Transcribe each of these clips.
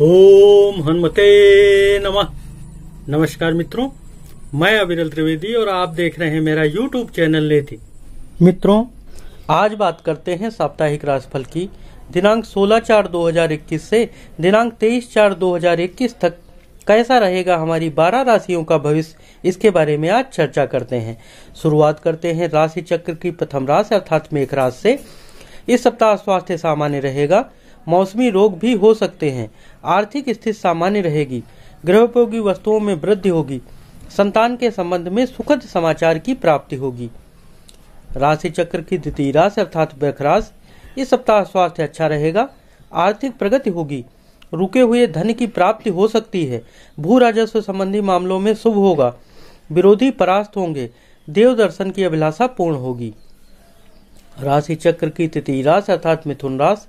ओम हनुमते नमः नमस्कार मित्रों मैं अविरल त्रिवेदी और आप देख रहे हैं मेरा यूट्यूब चैनल लेती मित्रों आज बात करते हैं साप्ताहिक राशिफल की दिनांक 16 चार 2021 से दिनांक 23 चार 2021 तक कैसा रहेगा हमारी 12 राशियों का भविष्य इसके बारे में आज चर्चा करते हैं शुरुआत करते हैं राशि चक्र की प्रथम राशि अर्थात मेघ राशि से इस सप्ताह स्वास्थ्य सामान्य रहेगा मौसमी रोग भी हो सकते हैं आर्थिक स्थिति सामान्य रहेगी गृहोपयोगी वस्तुओं में वृद्धि होगी संतान के संबंध में सुखद समाचार की प्राप्ति होगी राशि चक्र की द्वितीय राशि अर्थात व्यख इस सप्ताह स्वास्थ्य अच्छा रहेगा आर्थिक प्रगति होगी रुके हुए धन की प्राप्ति हो सकती है भू राजस्व संबंधी मामलों में शुभ होगा विरोधी परास्त होंगे देव दर्शन की अभिलाषा पूर्ण होगी राशि चक्र की तृतीय राशि अर्थात मिथुन राशि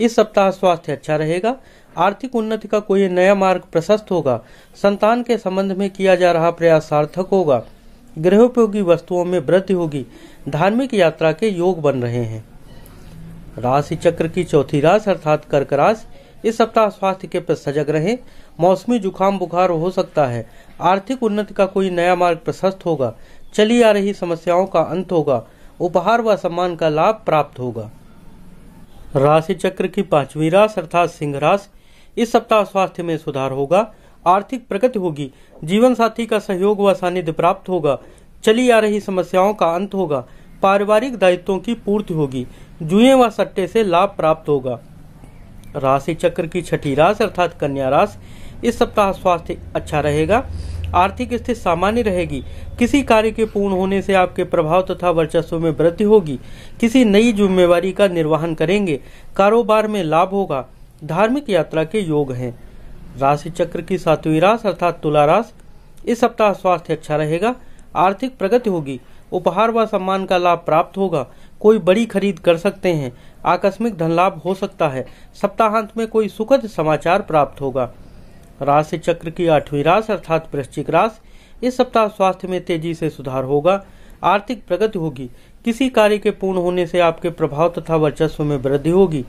इस सप्ताह स्वास्थ्य अच्छा रहेगा आर्थिक उन्नति का कोई नया मार्ग प्रशस्त होगा संतान के संबंध में किया जा रहा प्रयास सार्थक होगा गृहोपयोगी वस्तुओं में वृद्धि होगी धार्मिक यात्रा के योग बन रहे हैं राशि चक्र की चौथी राशि अर्थात कर्क राशि इस सप्ताह स्वास्थ्य के प्रति सजग रहे मौसमी जुकाम बुखार हो सकता है आर्थिक उन्नति का कोई नया मार्ग प्रशस्त होगा चली आ रही समस्याओं का अंत होगा उपहार व सम्मान का लाभ प्राप्त होगा राशि चक्र की पांचवी राश अर्थात सिंह राश इस सप्ताह स्वास्थ्य में सुधार होगा आर्थिक प्रगति होगी जीवन साथी का सहयोग व सानिध्य प्राप्त होगा चली आ रही समस्याओं का अंत होगा पारिवारिक दायित्वों की पूर्ति होगी जुए व सट्टे से लाभ प्राप्त होगा राशि चक्र की छठी राशि अर्थात कन्या राश इस सप्ताह स्वास्थ्य अच्छा रहेगा आर्थिक स्थिति सामान्य रहेगी किसी कार्य के पूर्ण होने से आपके प्रभाव तथा वर्चस्व में वृद्धि होगी किसी नई जिम्मेवारी का निर्वहन करेंगे कारोबार में लाभ होगा धार्मिक यात्रा के योग हैं राशि चक्र की सातवीं राश अर्थात तुला राश इस सप्ताह स्वास्थ्य अच्छा रहेगा आर्थिक प्रगति होगी उपहार व सम्मान का लाभ प्राप्त होगा कोई बड़ी खरीद कर सकते हैं आकस्मिक धन लाभ हो सकता है सप्ताहांत में कोई सुखद समाचार प्राप्त होगा राशि चक्र की आठवीं राश अर्थात वृश्चिक राश इस सप्ताह स्वास्थ्य में तेजी से सुधार होगा आर्थिक प्रगति होगी किसी कार्य के पूर्ण होने से आपके प्रभाव तथा वर्चस्व में वृद्धि होगी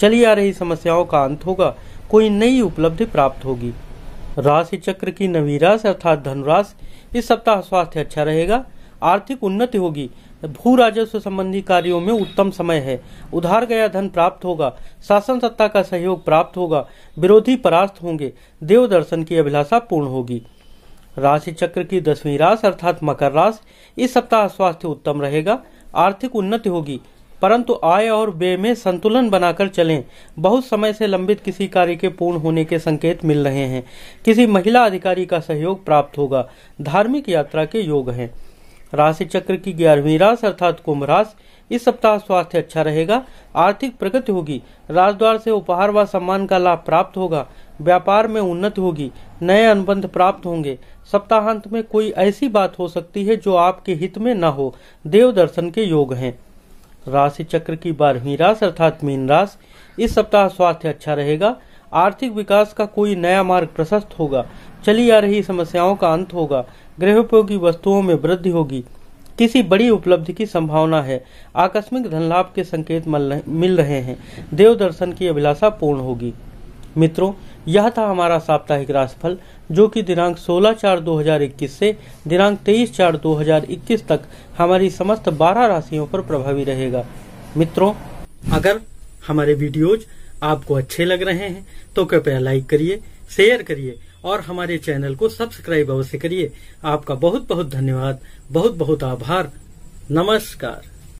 चली आ रही समस्याओं का अंत होगा कोई नई उपलब्धि प्राप्त होगी राशि चक्र की नवी राशि अर्थात धनुराश इस सप्ताह स्वास्थ्य अच्छा रहेगा आर्थिक उन्नति होगी भू राजस्व संबंधी कार्यों में उत्तम समय है उधार गया धन प्राप्त होगा शासन सत्ता का सहयोग प्राप्त होगा विरोधी परास्त होंगे देव दर्शन की अभिलाषा पूर्ण होगी राशि चक्र की दसवीं राश अर्थात मकर राश इस सप्ताह स्वास्थ्य उत्तम रहेगा आर्थिक उन्नति होगी परंतु आय और व्यय में संतुलन बनाकर चलें बहुत समय से लंबित किसी कार्य के पूर्ण होने के संकेत मिल रहे हैं किसी महिला अधिकारी का सहयोग प्राप्त होगा धार्मिक यात्रा के योग हैं राशि चक्र की ग्यारहवीं राश अर्थात कुंभ राशि इस सप्ताह स्वास्थ्य अच्छा रहेगा आर्थिक प्रगति होगी राजद्वार से उपहार व सम्मान का लाभ प्राप्त होगा व्यापार में उन्नति होगी नए अनुबंध प्राप्त होंगे सप्ताहांत में कोई ऐसी बात हो सकती है जो आपके हित में न हो देव दर्शन के योग हैं राशि चक्र की बारहवीं राश अर्थात मीन राश इस सप्ताह स्वास्थ्य अच्छा रहेगा आर्थिक विकास का कोई नया मार्ग प्रशस्त होगा चली आ रही समस्याओं का अंत होगा गृहोपयोगी वस्तुओं में वृद्धि होगी किसी बड़ी उपलब्धि की संभावना है आकस्मिक धन लाभ के संकेत मिल रहे हैं देव दर्शन की अभिलाषा पूर्ण होगी मित्रों यह था हमारा साप्ताहिक राशिफल जो कि दिनांक 16 चार 2021 से दिनांक 23 चार 2021 तक हमारी समस्त 12 राशियों पर प्रभावी रहेगा मित्रों अगर हमारे वीडियोज आपको अच्छे लग रहे हैं तो कृपया लाइक करिए शेयर करिए और हमारे चैनल को सब्सक्राइब अवश्य करिए आपका बहुत बहुत धन्यवाद बहुत बहुत आभार नमस्कार